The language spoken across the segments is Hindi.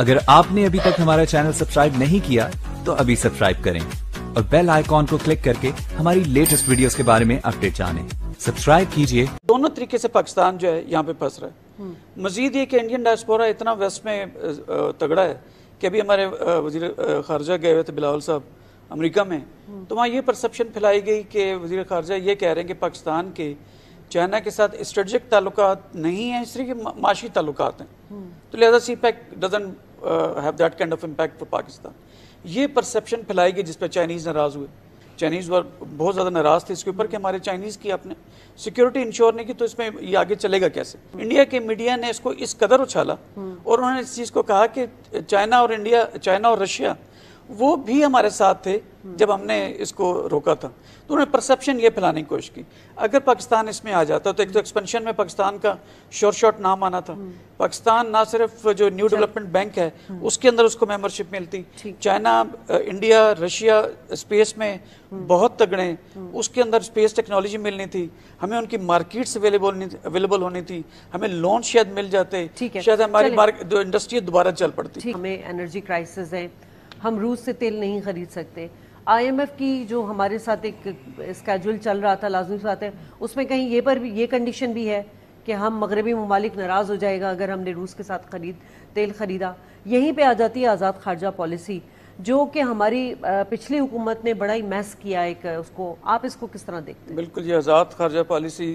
अगर आपने अभी तक हमारा चैनल सब्सक्राइब नहीं किया तो अभी सब्सक्राइब करें और बेल आइकॉन को क्लिक करके हमारी लेटेस्ट वीडियोस के बारे में अपडेट जानें। सब्सक्राइब कीजिए दोनों तरीके से पाकिस्तान जो है यहाँ पे फंस रहा है हम्म। मजीद ये कि इंडियन डायस्पोरा इतना वेस्ट में तगड़ा है कि अभी हमारे वजीर खारजा गए हुए थे बिलावल साहब अमरीका में हम्म। तो वहाँ ये परसप्शन फैलाई गई कि वजी खारजा ये कह रहे हैं कि पाकिस्तान के चाइना के साथ स्ट्रेटजिक ताल्लुक नहीं है इस तरह के माशी ताल्लुक हैं हम्म। तो लिहाजा CPEC doesn't have that kind of impact for Pakistan ये परसेप्शन फैलाई गई जिस पर चाइनीज़ नाराज़ हुए चाइनीज़ वर्क बहुत ज़्यादा नाराज़ थे इसके ऊपर कि हमारे चाइनीज़ की आपने सिक्योरिटी इंश्योर नहीं की तो इसमें ये आगे चलेगा कैसे इंडिया के मीडिया ने इसको इस कदर उछाला हम्म। और उन्होंने इस चीज़ को कहा कि चाइना और इंडिया चाइना और रशिया वो भी हमारे साथ थे जब हमने इसको रोका था तो उन्होंने परसेप्शन ये फैलाने की कोशिश की अगर पाकिस्तान इसमें आ जाता तो एक तो एक्सपेंशन में पाकिस्तान का शोर शॉट नाम आना था पाकिस्तान ना सिर्फ जो न्यू डेवलपमेंट बैंक है हम्म। उसके अंदर उसको मेंबरशिप मिलती चाइना इंडिया रशिया स्पेस में हम्म। बहुत तगड़े हम्म। उसके अंदर स्पेस टेक्नोलॉजी मिलनी थी हमें उनकी मार्केट्स अवेलेबल अवेलेबल होनी थी हमें लोन शायद मिल जाते शायद हमारी इंडस्ट्री दोबारा चल पड़ती हमें एनर्जी क्राइसिस है हम रूस से तेल नहीं खरीद सकते आईएमएफ की जो हमारे साथ एक स्केजूल चल रहा था लाजमी साथ है उसमें कहीं ये पर भी ये कंडीशन भी है कि हम मगरबी ममालिक नाराज़ हो जाएगा अगर हमने रूस के साथ खरीद तेल ख़रीदा यहीं पे आ जाती है आज़ाद खारजा पॉलिसी जो कि हमारी पिछली हुकूमत ने बड़ा ही मैस किया एक उसको आप इसको किस तरह देखते हैं बिल्कुल ये आज़ाद खारजा पॉलिसी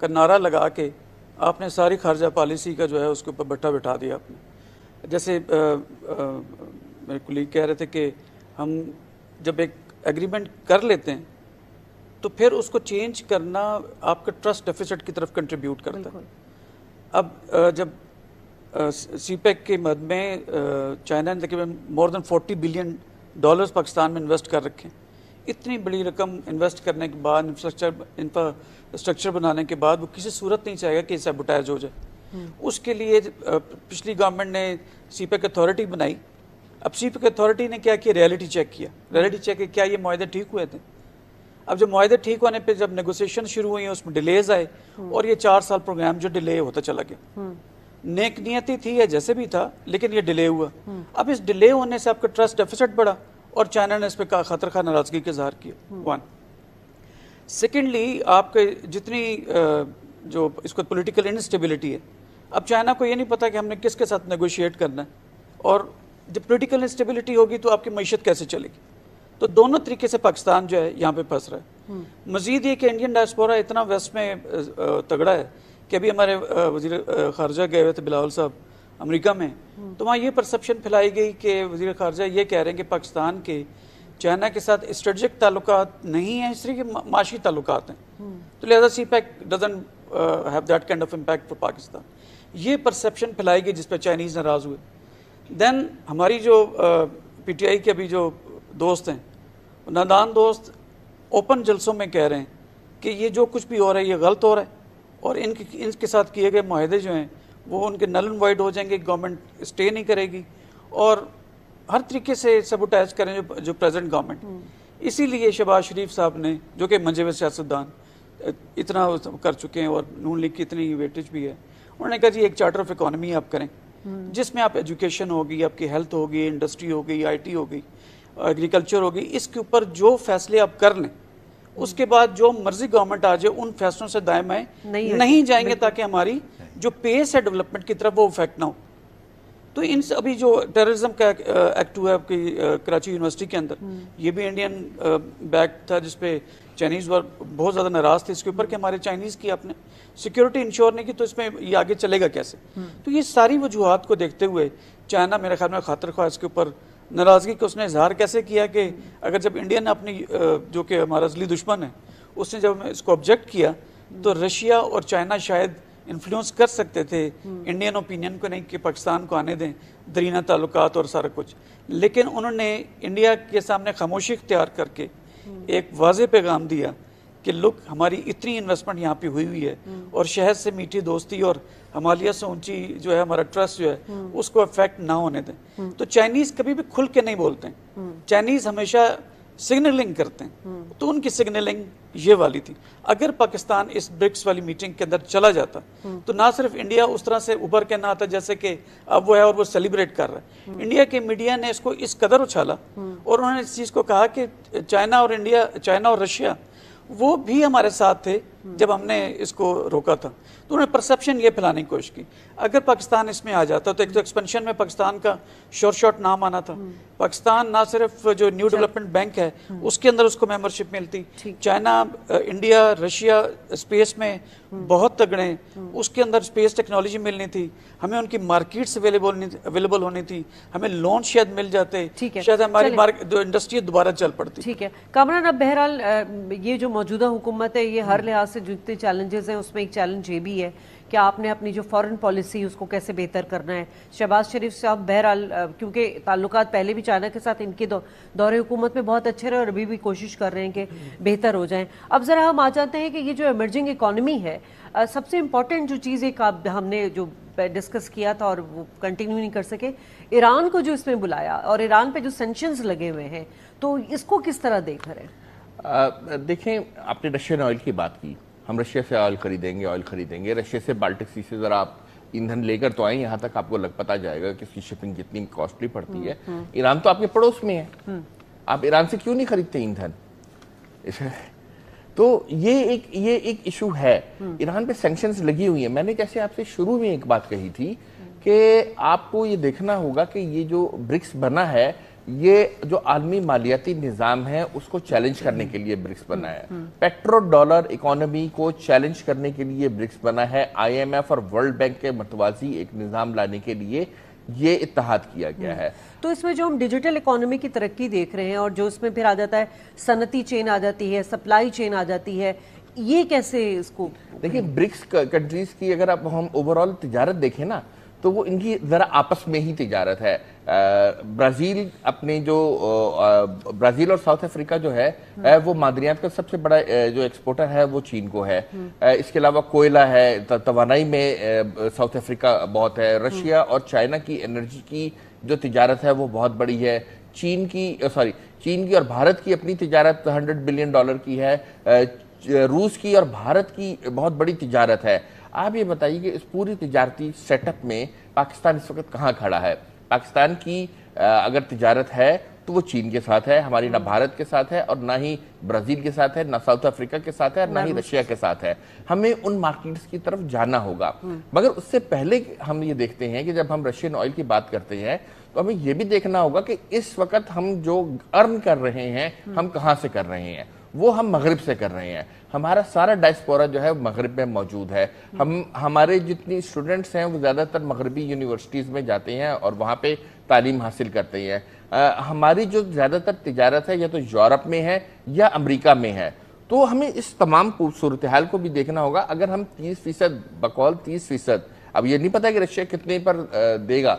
का नारा लगा के आपने सारी खारजा पॉलिसी का जो है उसके ऊपर बट्टा बिठा दिया आपने जैसे आ, आ, मेरे कुलीग कह रहे थे कि हम जब एक एग्रीमेंट कर लेते हैं तो फिर उसको चेंज करना आपका ट्रस्ट डेफिसिट की तरफ कंट्रीब्यूट करता है अब जब पैक e के मद में चाइना ने तकरीबन more than 40 billion dollars Pakistan में इन्वेस्ट कर रखे हैं इतनी बड़ी रकम इन्वेस्ट करने के बाद इंफ्रास्ट्रक्चर इंफ्रास्ट्रक्चर बनाने के बाद वो किसी सूरत नहीं चाहेगा कि सेबोटाइज हो जाए हम्म। उसके लिए पिछली गवर्नमेंट ने पैक अथॉरिटी e बनाई अब चीफ अथॉरिटी ने क्या किया रियलिटी चेक किया रियलिटी चेक क्या ये माहे ठीक हुए थे अब जब माहे ठीक होने पर जब नेगोशिएशन शुरू हुई उसमें डिलेज आए हम्म। और ये चार साल प्रोग्राम जो डिले होता चला गया हम्म। नेक नियति थी या जैसे भी था लेकिन ये डिले हुआ हम्म। अब इस डिले होने से आपका ट्रस्ट डेफिसिट बढ़ा और चाइना ने इस पर खतर खा नाराजगी का इजहार किया वन सेकेंडली आपके जितनी जो इसको पोलिटिकल इनस्टेबिलिटी है अब चाइना को ये नहीं पता कि हमने किसके साथ नेगोशिएट करना है और जब पोलिटिकल इंस्टेबिलिटी होगी तो आपकी मीशत कैसे चलेगी तो दोनों तरीके से पाकिस्तान जो है यहाँ पे फंस रहा है हम्म। मजीद ये कि इंडियन डायस्पोरा इतना वेस्ट में तगड़ा है कि अभी हमारे वजीर खारजा गए हुए थे बिलावल साहब अमेरिका में हम्म। तो वहाँ ये परसप्शन फैलाई गई कि वजीर खारजा ये कह रहे हैं कि पाकिस्तान के चाइना के साथ स्ट्रेटजिक ताल्लुक नहीं हैं इस तरह के माशी ताल्लुक हैं हम्म। तो लिहाजा CPEC doesn't have that kind of impact for Pakistan ये परसेप्शन फैलाई गई जिस पर चाइनीज़ नाराज़ हुए देन हमारी जो पीटीआई के अभी जो दोस्त हैं नदान दोस्त ओपन जलसों में कह रहे हैं कि ये जो कुछ भी हो रहा है ये गलत हो रहा है और इनके इनके साथ किए गए माहदे जो हैं वो उनके नल एंड वाइड हो जाएंगे गवर्नमेंट स्टे नहीं करेगी और हर तरीके से सब अटैच करें जो जो प्रेजेंट गवर्नमेंट हम्म। इसीलिए शहबाज शरीफ साहब ने जो कि मंजेब सियासतदान इतना कर चुके हैं और नून लीग की इतनी वेटेज भी है उन्होंने कहा जी एक चार्टर ऑफ इकानमी आप करें जिसमें आप एजुकेशन होगी आपकी हेल्थ होगी इंडस्ट्री होगी आईटी होगी एग्रीकल्चर होगी इसके ऊपर जो फैसले आप कर लें उसके बाद जो मर्जी गवर्नमेंट आ जाए उन फैसलों से दायम नहीं, नहीं जाएंगे ताकि हमारी जो पेस है डेवलपमेंट की तरफ वो इफेक्ट ना हो तो इन अभी जो टेररिज्म का एक्ट हुआ है आपकी कराची यूनिवर्सिटी के अंदर हम्म। ये भी इंडियन बैग था जिसपे चाइनीज़ वर्ग बहुत ज़्यादा नाराज़ थे इसके ऊपर कि हमारे चाइनीज़ की आपने सिक्योरिटी इंश्योर नहीं की तो इसमें ये आगे चलेगा कैसे हम्म। तो ये सारी वजूहत को देखते हुए चाइना मेरे ख्याल में खातर ख्वाह इसके ऊपर नाराज़गी को उसने इजहार कैसे किया कि अगर जब इंडिया ने अपनी जो कि हमारा असली दुश्मन है उसने जब इसको ऑब्जेक्ट किया तो हम्म। रशिया और चाइना शायद इन्फ्लुएंस कर सकते थे इंडियन ओपिनियन को नहीं कि पाकिस्तान को आने दें दरीना ताल्लुक और सारा कुछ लेकिन उन्होंने इंडिया के सामने खामोशी इख्तियार करके एक वाज पैगाम दिया कि लुक हमारी इतनी इन्वेस्टमेंट यहाँ पे हुई हुई है और शहर से मीठी दोस्ती और हमालिया से ऊंची जो है हमारा ट्रस्ट जो है उसको अफेक्ट ना होने दें तो चाइनीज़ कभी भी खुल के नहीं बोलते चाइनीज़ हमेशा सिग्नलिंग करते हैं हम्म। तो उनकी सिग्नलिंग ये वाली थी अगर पाकिस्तान इस ब्रिक्स वाली मीटिंग के अंदर चला जाता हम्म। तो ना सिर्फ इंडिया उस तरह से उभर के ना आता जैसे कि अब वो है और वो सेलिब्रेट कर रहा है हम्म। इंडिया के मीडिया ने इसको इस कदर उछाला और उन्होंने इस चीज़ को कहा कि चाइना और इंडिया चाइना और रशिया वो भी हमारे साथ थे जब हमने इसको रोका था तो उन्होंने परसेप्शन ये फैलाने की कोशिश की अगर पाकिस्तान इसमें आ जाता तो एक तो एक्सपेंशन में पाकिस्तान का शोर शॉट नाम आना था हम्म। पाकिस्तान ना सिर्फ जो न्यू डेवलपमेंट बैंक है हम्म। उसके अंदर उसको मेंबरशिप मिलती चाइना इंडिया रशिया स्पेस में हम्म। बहुत तगड़े उसके अंदर स्पेस टेक्नोलॉजी मिलनी थी हमें उनकी मार्केट्स अवेलेबल अवेलेबल होनी थी हमें लोन शायद मिल जाते शायद हमारी इंडस्ट्री दोबारा चल पड़ती ठीक है कमरान अब बहरहाल ये जो मौजूदा हुकूमत है ये हर लिहाज से जितने चैलेंजेस हैं उसमें एक चैलेंज ये भी है कि आपने अपनी जो फॉरेन पॉलिसी उसको कैसे बेहतर करना है शहबाज शरीफ साहब बहरहाल क्योंकि ताल्लुक पहले भी चाइना के साथ इनके दौरे हुकूमत में बहुत अच्छे रहे और अभी भी कोशिश कर रहे हैं कि बेहतर हो जाए अब ज़रा हम आ जाते हैं कि ये जो एमर्जिंग इकोनॉमी है सबसे इम्पॉर्टेंट जो चीज़ एक हमने जो डिस्कस किया था और वो कंटिन्यू नहीं कर सके ईरान को जो इसमें बुलाया और ईरान पे जो सेंशंस लगे हुए हैं तो इसको किस तरह देख रहे हैं देखें आपने रशियन ऑयल की बात की हम रशिया से ऑयल खरीदेंगे ऑयल खरीदेंगे रशिया से बाल्टिक सी से ज़रा आप ईंधन लेकर तो आए यहाँ तक आपको लग पता जाएगा कि उसकी शिपिंग कितनी कॉस्टली पड़ती है हम्म, हम्म। ईरान तो आपके पड़ोस में है हम्म। आप ईरान से क्यों नहीं खरीदते ईंधन तो ये एक ये एक इशू है ईरान पे सेंक्शन लगी हुई है मैंने कैसे आपसे शुरू में एक बात कही थी कि आपको ये देखना होगा कि ये जो ब्रिक्स बना है ये जो आलमी मालियाती निज़ाम है उसको चैलेंज करने के लिए ब्रिक्स बना है पेट्रो डॉलर इकोनॉमी को चैलेंज करने के लिए ब्रिक्स बना है आईएमएफ और वर्ल्ड बैंक के मतवाजी एक निज़ाम लाने के लिए ये इतिहाद किया गया है तो इसमें जो हम डिजिटल इकोनॉमी की तरक्की देख रहे हैं और जो इसमें फिर आ जाता है सनती चेन आ जाती है सप्लाई चेन आ जाती है ये कैसे इसको देखिए ब्रिक्स कंट्रीज की अगर आप हम ओवरऑल तजारत देखें ना तो वो इनकी ज़रा आपस में ही तजारत है ब्राज़ील अपने जो ब्राज़ील और साउथ अफ्रीका जो है हम्म। वो मादरियात का सबसे बड़ा जो एक्सपोर्टर है वो चीन को है हम्म। इसके अलावा कोयला है तवानाई में साउथ अफ्रीका बहुत है रशिया हम्म। और चाइना की एनर्जी की जो तजारत है वो बहुत बड़ी है चीन की सॉरी चीन की और भारत की अपनी तजारत हंड्रेड बिलियन डॉलर की है रूस की और भारत की बहुत बड़ी तजारत है आप ये बताइए कि इस पूरी तजारती सेटअप में पाकिस्तान इस वक्त कहाँ खड़ा है पाकिस्तान की अगर तजारत है तो वो चीन के साथ है हमारी ना भारत के साथ है और ना ही ब्राज़ील के साथ है ना साउथ अफ्रीका के साथ है और ना ही रशिया के साथ है हमें उन मार्केट्स की तरफ जाना होगा हम्म। मगर उससे पहले हम ये देखते हैं कि जब हम रशियन ऑयल की बात करते हैं तो हमें ये भी देखना होगा कि इस वक्त हम जो अर्न कर रहे हैं हम कहाँ से कर रहे हैं वो हम मगरब से कर रहे हैं हमारा सारा डायस्पोरा जो है मगरब में मौजूद है हम हमारे जितनी स्टूडेंट्स हैं वो ज़्यादातर मगरबी यूनिवर्सिटीज़ में जाते हैं और वहाँ पर तालीम हासिल करते हैं हमारी जो ज़्यादातर तजारत है या तो यूरोप में है या अमरीका में है तो हमें इस तमाम सूरत हाल को भी देखना होगा अगर हम तीस फीसद बकौल तीस फीसद अब ये नहीं पता कि रशिया कितने पर देगा